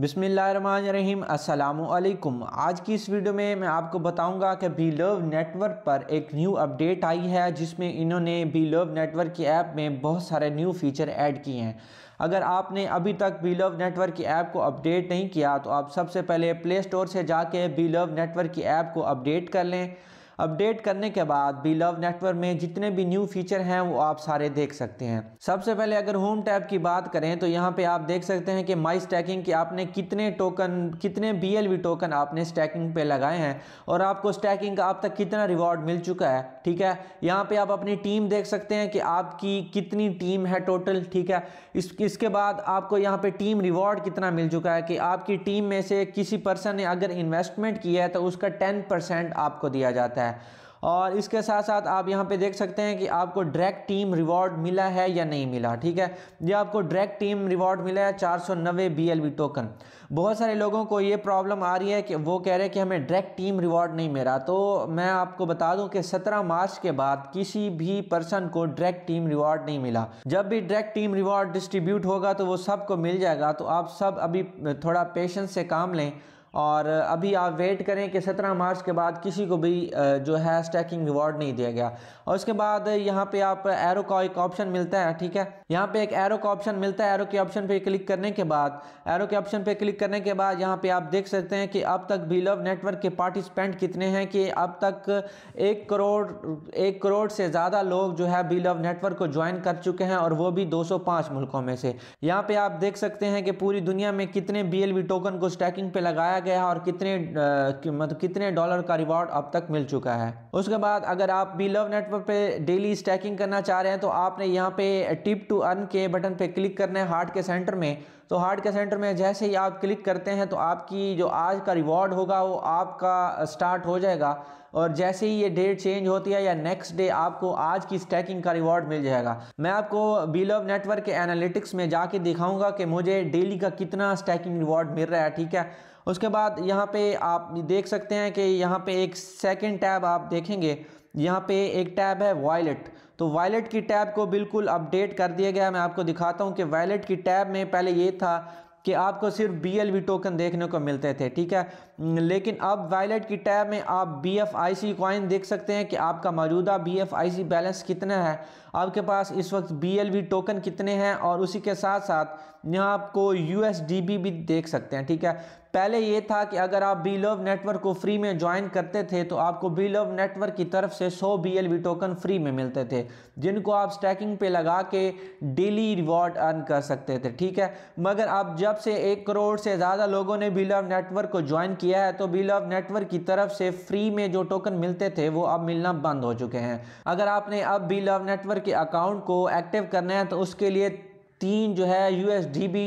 बिसमीम् अल्लाम आज की इस वीडियो में मैं आपको बताऊंगा कि बी लव नेटवर्क पर एक न्यू अपडेट आई है जिसमें इन्होंने बी लव नेटवर्क की ऐप में बहुत सारे न्यू फीचर ऐड किए हैं अगर आपने अभी तक बी लव नेटवर्क की ऐप को अपडेट नहीं किया तो आप सबसे पहले प्ले स्टोर से जाके बी लव नेटवर्क की ऐप को अपडेट कर लें अपडेट करने के बाद भी लव नेटवर्क में जितने भी न्यू फीचर हैं वो आप सारे देख सकते हैं सबसे पहले अगर होम टैब की बात करें तो यहाँ पे आप देख सकते हैं कि माई स्टैकिंग की आपने कितने टोकन कितने बी टोकन आपने स्टैकिंग पे लगाए हैं और आपको स्टैकिंग का आप तक कितना रिवॉर्ड मिल चुका है ठीक है यहाँ पे आप अपनी टीम देख सकते हैं कि आपकी कितनी टीम है टोटल ठीक है इस, इसके बाद आपको यहाँ पे टीम रिवॉर्ड कितना मिल चुका है कि आपकी टीम में से किसी पर्सन ने अगर इन्वेस्टमेंट किया है तो उसका टेन परसेंट आपको दिया जाता है है और इसके साथ साथ आप यहाँ पे देख सकते हैं कि आपको डायरेक्ट टीम रिवॉर्ड मिला है या नहीं मिला ठीक है ये आपको डायरेक्ट टीम रिवॉर्ड मिला है चार सौ नब्बे बी एल बी टोकन बहुत सारे लोगों को ये प्रॉब्लम आ रही है कि वो कह रहे हैं कि हमें डायरेक्ट टीम रिवॉर्ड नहीं मिला तो मैं आपको बता दूं कि 17 मार्च के बाद किसी भी पर्सन को डायरेक्ट टीम रिवॉर्ड नहीं मिला जब भी डायरेक्ट टीम रिवॉर्ड डिस्ट्रीब्यूट होगा तो वो सबको मिल जाएगा तो आप सब अभी थोड़ा पेशेंस से काम लें और अभी आप वेट करें कि सत्रह मार्च के बाद किसी को भी जो है स्टैकिंग रिवॉर्ड नहीं दिया गया और उसके बाद यहाँ पे आप एरो का एक ऑप्शन मिलता है ठीक है यहाँ पे एक एरो का ऑप्शन मिलता है एरो के ऑप्शन पे क्लिक करने के बाद एरो के ऑप्शन पे क्लिक करने के बाद यहाँ पे आप देख सकते हैं कि अब तक बी लव नेटवर्क के पार्टिसिपेंट कितने हैं कि अब तक एक करोड़ एक करोड़ से ज़्यादा लोग जो है बी लव नेटवर्क को ज्वाइन कर चुके हैं और वो भी दो मुल्कों में से यहाँ पर आप देख सकते हैं कि पूरी दुनिया में कितने बी टोकन को स्टैकिंग पे लगाया बताया गया है और कितने मतलब कितने डॉलर का रिवॉर्ड अब तक मिल चुका है उसके बाद अगर आप बी लव नेटवर्क पे डेली स्टैकिंग करना चाह रहे हैं तो आपने यहाँ पे टिप टू अर्न के बटन पे क्लिक करना है हार्ट के सेंटर में तो हार्ट के सेंटर में जैसे ही आप क्लिक करते हैं तो आपकी जो आज का रिवॉर्ड होगा वो आपका स्टार्ट हो जाएगा और जैसे ही ये डेट चेंज होती है या नेक्स्ट डे आपको आज की स्टैकिंग का रिवॉर्ड मिल जाएगा मैं आपको बीलव नेटवर्क के एनालिटिक्स में जाके दिखाऊंगा कि मुझे डेली का कितना स्टैकिंग रिवॉर्ड मिल रहा है ठीक है उसके बाद यहाँ पे आप देख सकते हैं कि यहाँ पे एक सेकंड टैब आप देखेंगे यहाँ पे एक टैब है वॉलेट तो वॉलेट की टैब को बिल्कुल अपडेट कर दिया गया मैं आपको दिखाता हूँ कि वॉलेट की टैब में पहले ये था कि आपको सिर्फ बी एल वी टोकन देखने को मिलते थे ठीक है लेकिन अब वॉलेट की टैब में आप B F I C coin देख सकते हैं कि आपका मौजूदा B F I C balance कितना है आपके पास इस वक्त बी एल वी टोकन कितने हैं और उसी के साथ साथ यहाँ आपको यू एस डी बी भी देख सकते हैं ठीक है पहले ये था कि अगर आप बी लव नेटवर्क को फ्री में ज्वाइन करते थे तो आपको बी लव नेटवर्क की तरफ से 100 B L V token free में मिलते थे जिनको आप स्टैकिंग पे लगा के डेली रिवॉर्ड अर्न कर सकते थे ठीक है मगर अब जब से एक करोड़ से ज़्यादा लोगों ने बी लव नेटवर्क को ज्वाइन किया है तो बी लव नेटवर्क की तरफ से फ्री में जो टोकन मिलते थे वो अब मिलना बंद हो चुके हैं अगर आपने अब बी लव नेटवर्क के अकाउंट को एक्टिव करना है तो उसके लिए तीन जो है यू एस डी बी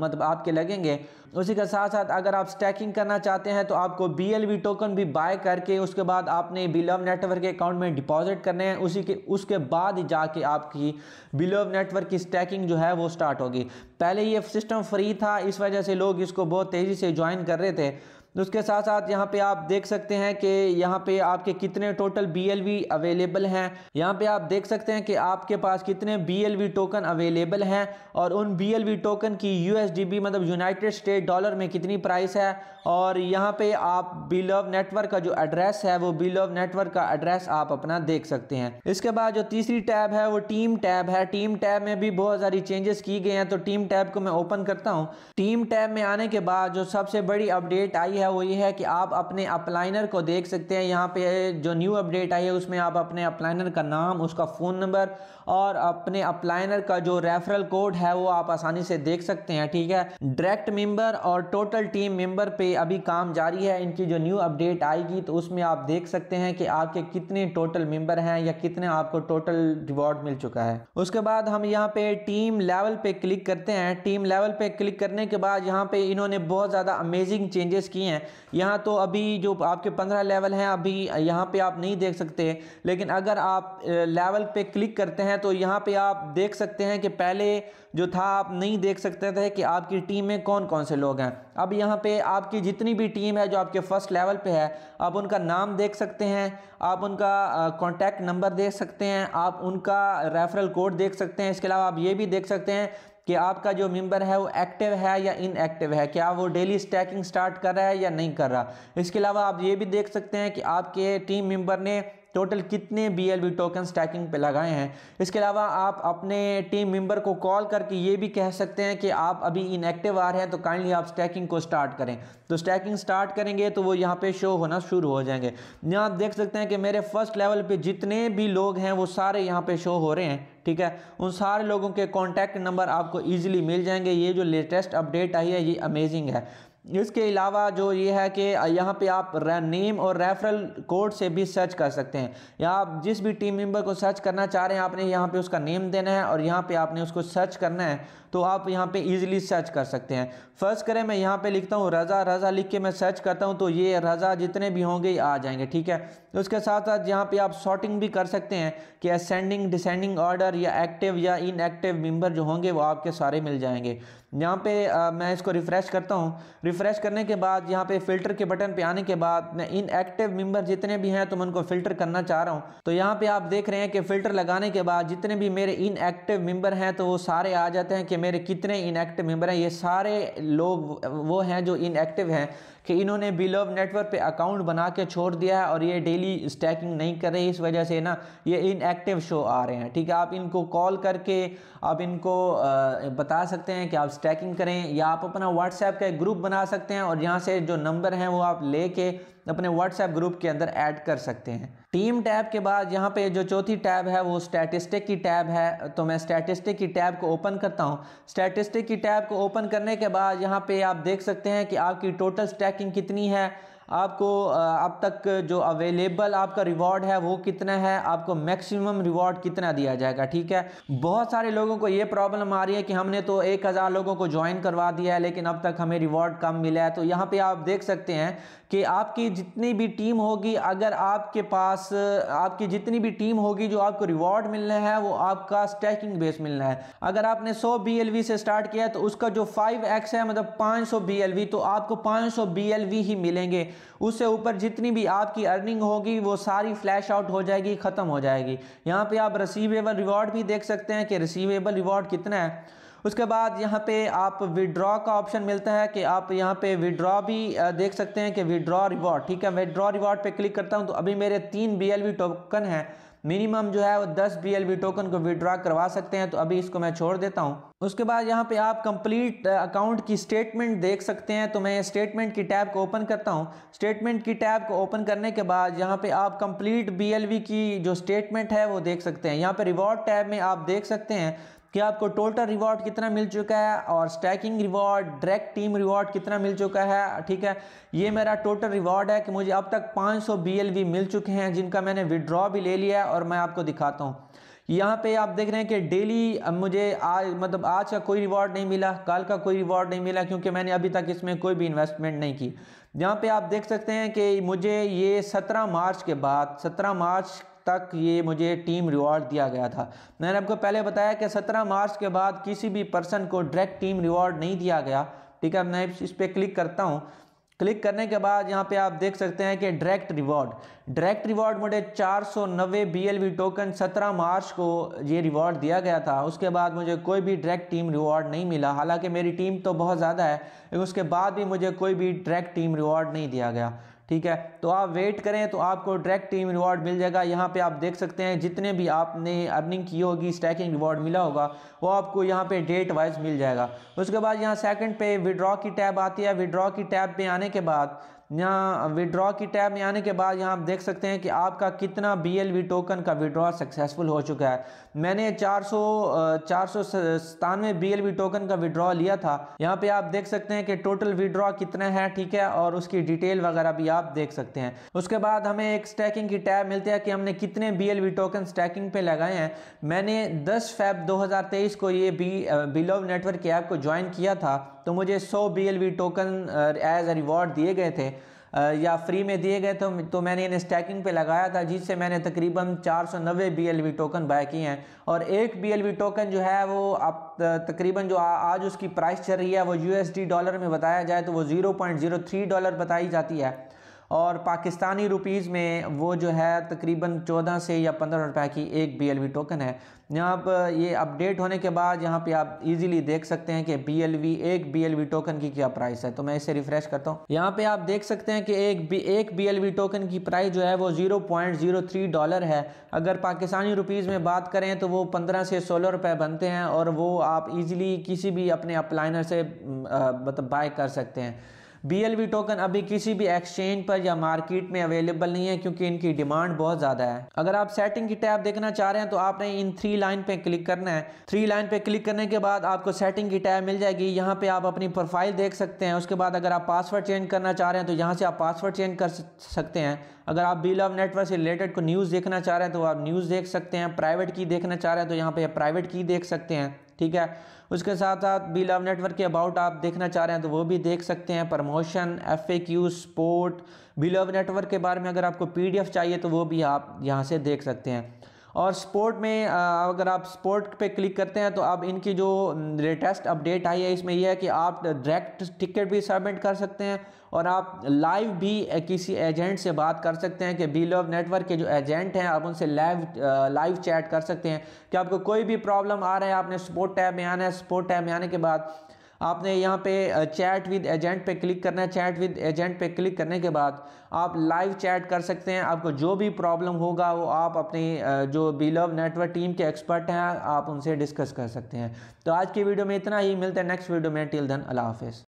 मतलब आपके लगेंगे उसी के साथ साथ अगर आप स्टैकिंग करना चाहते हैं तो आपको बी एल टोकन भी बाय करके उसके बाद आपने बिलोव नेटवर्क के अकाउंट में डिपॉजिट करने हैं उसी के उसके बाद ही जाके आपकी बिलोव नेटवर्क की स्टैकिंग जो है वो स्टार्ट होगी पहले ये सिस्टम फ्री था इस वजह से लोग इसको बहुत तेज़ी से ज्वाइन कर रहे थे तो उसके साथ साथ यहाँ पे आप देख सकते हैं कि यहाँ पे आपके कितने टोटल बी अवेलेबल हैं यहाँ पे आप देख सकते हैं कि आपके पास कितने बी टोकन अवेलेबल हैं और उन बी टोकन की यू मतलब यूनाइटेड स्टेट डॉलर में कितनी प्राइस है और यहाँ पे आप बिलव नेटवर्क का जो एड्रेस है वो बिलव नेटवर्क का एड्रेस आप अपना देख सकते हैं इसके बाद जो तीसरी टैब है वो टीम टैब है टीम टैब में भी बहुत सारी चेंजेस की गई हैं तो टीम टैब को मैं ओपन करता हूँ टीम टैब में आने के बाद जो सबसे बड़ी अपडेट आई है है वो ये है कि आप अपने अपलाइनर को देख सकते हैं यहाँ पे जो न्यू अपडेट आई है उसमें आप अपने अपलाइनर का नाम उसका फ़ोन नंबर और अपने अपलाइनर का जो रेफरल कोड है वो आप आसानी से देख सकते हैं ठीक है डायरेक्ट मेंबर और टोटल टीम मेंबर पे अभी काम जारी है इनकी जो न्यू अपडेट आएगी तो उसमें आप देख सकते हैं कि आपके कितने टोटल मेंबर हैं या कितने आपको टोटल रिवॉर्ड मिल चुका है उसके बाद हम यहाँ पे टीम लेवल पे क्लिक करते हैं टीम लेवल पे क्लिक करने के बाद यहाँ पे इन्होंने बहुत ज़्यादा अमेजिंग चेंजेस किए हैं हैं यहाँ तो अभी जो आपके पंद्रह लेवल हैं अभी यहाँ पे आप नहीं देख सकते लेकिन अगर आप लेवल पे क्लिक करते हैं तो यहाँ पे आप देख सकते हैं कि पहले जो था आप नहीं देख सकते थे कि आपकी टीम में कौन कौन से लोग हैं अब यहाँ पे आपकी जितनी भी टीम है जो आपके फर्स्ट लेवल पे है आप उनका नाम देख सकते हैं आप उनका कॉन्टैक्ट नंबर देख सकते हैं आप उनका रेफरल कोड देख सकते हैं इसके अलावा आप ये भी देख सकते हैं कि आपका जो मेंबर है वो एक्टिव है या इनएक्टिव है क्या वो डेली स्टैकिंग स्टार्ट कर रहा है या नहीं कर रहा इसके अलावा आप ये भी देख सकते हैं कि आपके टीम मेंबर ने टोटल कितने बी एल टोकन स्टैकिंग पे लगाए हैं इसके अलावा आप अपने टीम मेंबर को कॉल करके ये भी कह सकते हैं कि आप अभी इनएक्टिव आ रहे हैं तो काइंडली आप स्टैकिंग को स्टार्ट करें तो स्टैकिंग स्टार्ट करेंगे तो वो यहाँ पे शो होना शुरू हो जाएंगे यहाँ आप देख सकते हैं कि मेरे फर्स्ट लेवल पे जितने भी लोग हैं वो सारे यहाँ पे शो हो रहे हैं ठीक है उन सारे लोगों के कॉन्टैक्ट नंबर आपको ईजिली मिल जाएंगे ये जो लेटेस्ट अपडेट आई है ये अमेजिंग है इसके अलावा जो ये है कि यहाँ पे आप नेम और रेफरल कोड से भी सर्च कर सकते हैं या आप जिस भी टीम मेंबर को सर्च करना चाह रहे हैं आपने यहाँ पे उसका नेम देना है और यहाँ पे आपने उसको सर्च करना है तो आप यहाँ पे इजीली सर्च कर सकते हैं फर्स्ट करें मैं यहाँ पे लिखता हूँ रज़ा रज़ा लिख के मैं सर्च करता हूँ तो ये रज़ा जितने भी होंगे आ जाएंगे ठीक है उसके साथ साथ यहाँ पर आप शॉर्टिंग भी कर सकते हैं कि असेंडिंग डिसेंडिंग ऑर्डर या एक्टिव या इनएक्टिव मेम्बर जो होंगे वो आपके सारे मिल जाएंगे यहाँ पे आ, मैं इसको रिफ़्रेश करता हूँ रिफ़्रेश करने के बाद यहाँ पे फ़िल्टर के बटन पे आने के बाद मैं इन एक्टिव मेंबर जितने भी हैं तो मैं उनको फ़िल्टर करना चाह रहा हूँ तो यहाँ पे आप देख रहे हैं कि फ़िल्टर लगाने के बाद जितने भी मेरे इन एक्टिव मेंबर हैं तो वो सारे आ जाते हैं कि मेरे कितने इन एक्टिव मेम्बर हैं ये सारे लोग वो हैं जो इन हैं कि इन्होंने बिलोव नेटवर्क पे अकाउंट बना के छोड़ दिया है और ये डेली स्टैकिंग नहीं कर रही इस वजह से ना ये इनएक्टिव शो आ रहे हैं ठीक है आप इनको कॉल करके आप इनको बता सकते हैं कि आप स्टैकिंग करें या आप अपना व्हाट्सएप का एक ग्रुप बना सकते हैं और यहाँ से जो नंबर हैं वो आप ले अपने व्हाट्सएप ग्रुप के अंदर ऐड कर सकते हैं टीम टैब के बाद यहाँ पे जो चौथी टैब है वो स्टैटिस्टिक की टैब है तो मैं स्टैटिस्टिक की टैब को ओपन करता हूँ स्टैटिस्टिक की टैब को ओपन करने के बाद यहाँ पे आप देख सकते हैं कि आपकी टोटल स्टैकिंग कितनी है आपको अब तक जो अवेलेबल आपका रिवॉर्ड है वो कितना है आपको मैक्सिमम रिवॉर्ड कितना दिया जाएगा ठीक है बहुत सारे लोगों को ये प्रॉब्लम आ रही है कि हमने तो एक हज़ार लोगों को ज्वाइन करवा दिया है लेकिन अब तक हमें रिवॉर्ड कम मिला है तो यहाँ पे आप देख सकते हैं कि आपकी जितनी भी टीम होगी अगर आपके पास आपकी जितनी भी टीम होगी जो आपको रिवॉर्ड मिलना है वो आपका स्टैकिंग बेस मिलना है अगर आपने सौ बी से स्टार्ट किया तो उसका जो फाइव है मतलब पाँच सौ तो आपको पाँच सौ ही मिलेंगे उससे ऊपर जितनी भी आपकी अर्निंग होगी वो सारी फ्लैश आउट हो जाएगी ख़त्म हो जाएगी यहाँ पे आप रिसीवेबल रिवॉर्ड भी देख सकते हैं कि रिसीवेबल रिवॉर्ड कितना है उसके बाद यहाँ पे आप विड्रॉ का ऑप्शन मिलता है कि आप यहाँ पे विड्रॉ भी देख सकते हैं कि विड्रॉ रिवॉर्ड ठीक है विड्रॉ रिवॉर्ड पे क्लिक करता हूँ तो अभी मेरे तीन बी टोकन हैं मिनिमम जो है वो दस बी एल टोकन को विड्रॉ करवा सकते हैं तो अभी इसको मैं छोड़ देता हूँ उसके बाद यहाँ पे आप कंप्लीट अकाउंट uh, की स्टेटमेंट देख सकते हैं तो मैं स्टेटमेंट की टैब को ओपन करता हूँ स्टेटमेंट की टैब को ओपन करने के बाद यहाँ पे आप कंप्लीट बी की जो स्टेटमेंट है वो देख सकते हैं यहाँ पर रिवॉर्ड टैब में आप देख सकते हैं कि आपको टोटल रिवॉर्ड कितना मिल चुका है और staking reward direct team reward कितना मिल चुका है ठीक है ये मेरा टोटल रिवॉर्ड है कि मुझे अब तक 500 सौ मिल चुके हैं जिनका मैंने विड्रॉ भी ले लिया है और मैं आपको दिखाता हूँ यहाँ पे आप देख रहे हैं कि डेली मुझे आज मतलब आज का कोई रिवॉर्ड नहीं मिला कल का कोई रिवॉर्ड नहीं मिला क्योंकि मैंने अभी तक इसमें कोई भी इन्वेस्टमेंट नहीं की यहाँ पे आप देख सकते हैं कि मुझे ये 17 मार्च के बाद 17 मार्च तक ये मुझे टीम रिवॉर्ड दिया गया था मैंने आपको पहले बताया कि 17 मार्च के बाद किसी भी पर्सन को डायरेक्ट टीम रिवॉर्ड नहीं दिया गया ठीक है मैं इस पर क्लिक करता हूँ क्लिक करने के बाद यहाँ पे आप देख सकते हैं कि डायरेक्ट रिवॉर्ड डायरेक्ट रिवॉर्ड मुझे चार सौ नब्बे बी एल वी टोकन सत्रह मार्च को ये रिवॉर्ड दिया गया था उसके बाद मुझे कोई भी डायरेक्ट टीम रिवॉर्ड नहीं मिला हालांकि मेरी टीम तो बहुत ज़्यादा है लेकिन उसके बाद भी मुझे कोई भी डायरेक्ट टीम रिवॉर्ड नहीं दिया गया ठीक है तो आप वेट करें तो आपको डायरेक्ट टीम रिवॉर्ड मिल जाएगा यहाँ पे आप देख सकते हैं जितने भी आपने अर्निंग की होगी स्टैकिंग रिवॉर्ड मिला होगा वो आपको यहाँ पे डेट वाइज मिल जाएगा उसके बाद यहाँ सेकंड पे विड्रॉ की टैब आती है विड्रॉ की टैब पे आने के बाद यहाँ विड्रॉ की टैब में आने के बाद यहाँ आप देख सकते हैं कि आपका कितना बी टोकन का विड्रॉ सक्सेसफुल हो चुका है मैंने चार सौ चार सौ सतानवे बी टोकन का विड्रॉ लिया था यहाँ पे आप देख सकते हैं कि टोटल विड्रॉ कितना है ठीक है और उसकी डिटेल वगैरह भी आप देख सकते हैं उसके बाद हमें एक स्टैकिंग की टैब मिलती है कि हमने कितने बी टोकन स्टैकिंग पे लगाए हैं मैंने दस फैब दो को ये बी बिलोव नेटवर्क की ऐप को ज्वाइन किया था तो मुझे 100 बी टोकन एज रिवॉर्ड दिए गए थे या फ्री में दिए गए थे तो मैंने इन्हें स्टैकिंग पे लगाया था जिससे मैंने तकरीबन 490 वी टोकन बाय किए हैं और एक वी टोकन जो है वो अब तकरीबन जो आ, आज उसकी प्राइस चल रही है वो डी डॉलर में बताया जाए तो वो 0.03 डॉलर बताई जाती है और पाकिस्तानी रुपीज़ में वो जो है तकरीबन चौदह से या पंद्रह रुपए की एक बी टोकन है यहाँ पर ये अपडेट होने के बाद यहाँ पे आप इजीली देख सकते हैं कि बी एक बी टोकन की क्या प्राइस है तो मैं इसे रिफ्रेश करता हूँ यहाँ पे आप देख सकते हैं कि एक बी एक बी टोकन की प्राइस जो है वो जीरो डॉलर है अगर पाकिस्तानी रुपीज़ में बात करें तो वो पंद्रह से सोलह रुपये बनते हैं और वो आप ईज़िली किसी भी अपने अप्लाइनर से मतलब बाय कर सकते हैं बीएलवी टोकन अभी किसी भी एक्सचेंज पर या मार्केट में अवेलेबल नहीं है क्योंकि इनकी डिमांड बहुत ज़्यादा है अगर आप सेटिंग की टैब देखना चाह रहे हैं तो आपने इन थ्री लाइन पे क्लिक करना है थ्री लाइन पे क्लिक करने के बाद आपको सेटिंग की टैब मिल जाएगी यहाँ पे आप अपनी प्रोफाइल देख सकते हैं उसके बाद अगर आप पासवर्ड चेंज करना चाह रहे हैं तो यहाँ से आप पासवर्ड चेंज कर सकते हैं अगर आप बी लव नेटवर्क से रिलेटेड को न्यूज़ देखना चाह रहे हैं तो आप न्यूज़ देख सकते हैं प्राइवेट की देखना चाह रहे हैं तो यहाँ पे प्राइवेट की देख सकते हैं ठीक है उसके साथ साथ बी लव नेटवर्क के अबाउट आप देखना चाह रहे हैं तो वो भी देख सकते हैं promotion F A Q support B love network के बारे में अगर आपको पी डी एफ चाहिए तो वो भी आप यहाँ से देख सकते हैं और स्पोर्ट में अगर आप स्पोर्ट पे क्लिक करते हैं तो अब इनकी जो लेटेस्ट अपडेट आई है इसमें यह है कि आप डायरेक्ट टिकट भी सबमिट कर सकते हैं और आप लाइव भी किसी एजेंट से बात कर सकते हैं कि बी लव नेटवर्क के जो एजेंट हैं आप उनसे लाइव लाइव चैट कर सकते हैं कि आपको कोई भी प्रॉब्लम आ रहा है आपने स्पोर्ट टैब में आना है स्पोर्ट टैब में आने के बाद आपने यहाँ पे चैट विद एजेंट पे क्लिक करना है चैट विद एजेंट पे क्लिक करने के बाद आप लाइव चैट कर सकते हैं आपको जो भी प्रॉब्लम होगा वो आप अपनी जो बिलव नेटवर्क टीम के एक्सपर्ट हैं आप उनसे डिस्कस कर सकते हैं तो आज की वीडियो में इतना ही मिलता है नेक्स्ट वीडियो में टिल धन अला हाफिज़